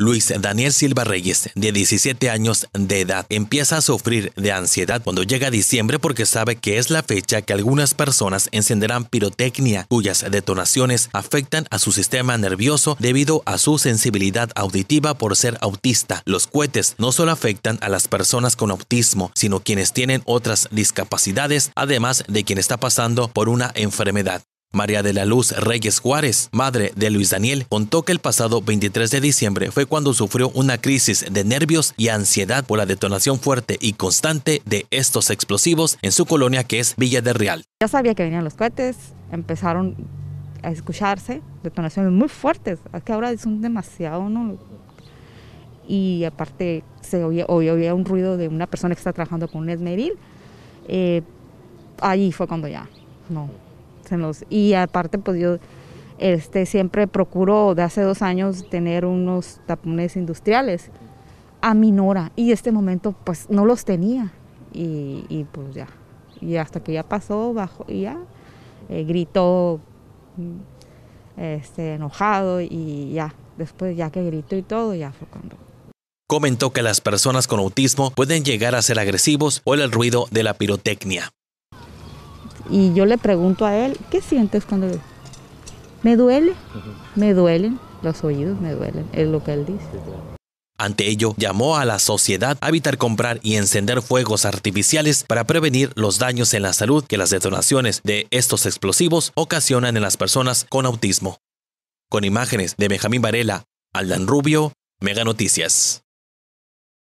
Luis Daniel Silva Reyes, de 17 años de edad, empieza a sufrir de ansiedad cuando llega diciembre porque sabe que es la fecha que algunas personas encenderán pirotecnia cuyas detonaciones afectan a su sistema nervioso debido a su sensibilidad auditiva por ser autista. Los cohetes no solo afectan a las personas con autismo, sino quienes tienen otras discapacidades, además de quien está pasando por una enfermedad. María de la Luz Reyes Juárez, madre de Luis Daniel, contó que el pasado 23 de diciembre fue cuando sufrió una crisis de nervios y ansiedad por la detonación fuerte y constante de estos explosivos en su colonia que es Villa de Real. Ya sabía que venían los cohetes, empezaron a escucharse detonaciones muy fuertes, que ahora son demasiado, ¿no? Y aparte se oía, un ruido de una persona que está trabajando con un esmeril. Eh, ahí fue cuando ya, no, y aparte pues yo este, siempre procuro de hace dos años tener unos tapones industriales a minora y este momento pues no los tenía y, pues ya, y hasta que ya pasó, bajo y ya, eh, gritó este, enojado y ya, después ya que gritó y todo, ya fue cuando comentó que las personas con autismo pueden llegar a ser agresivos o el ruido de la pirotecnia. Y yo le pregunto a él, ¿qué sientes cuando me duele? Me duelen los oídos, me duelen, es lo que él dice. Ante ello, llamó a la sociedad a evitar comprar y encender fuegos artificiales para prevenir los daños en la salud que las detonaciones de estos explosivos ocasionan en las personas con autismo. Con imágenes de Benjamín Varela, Aldan Rubio, Mega Noticias.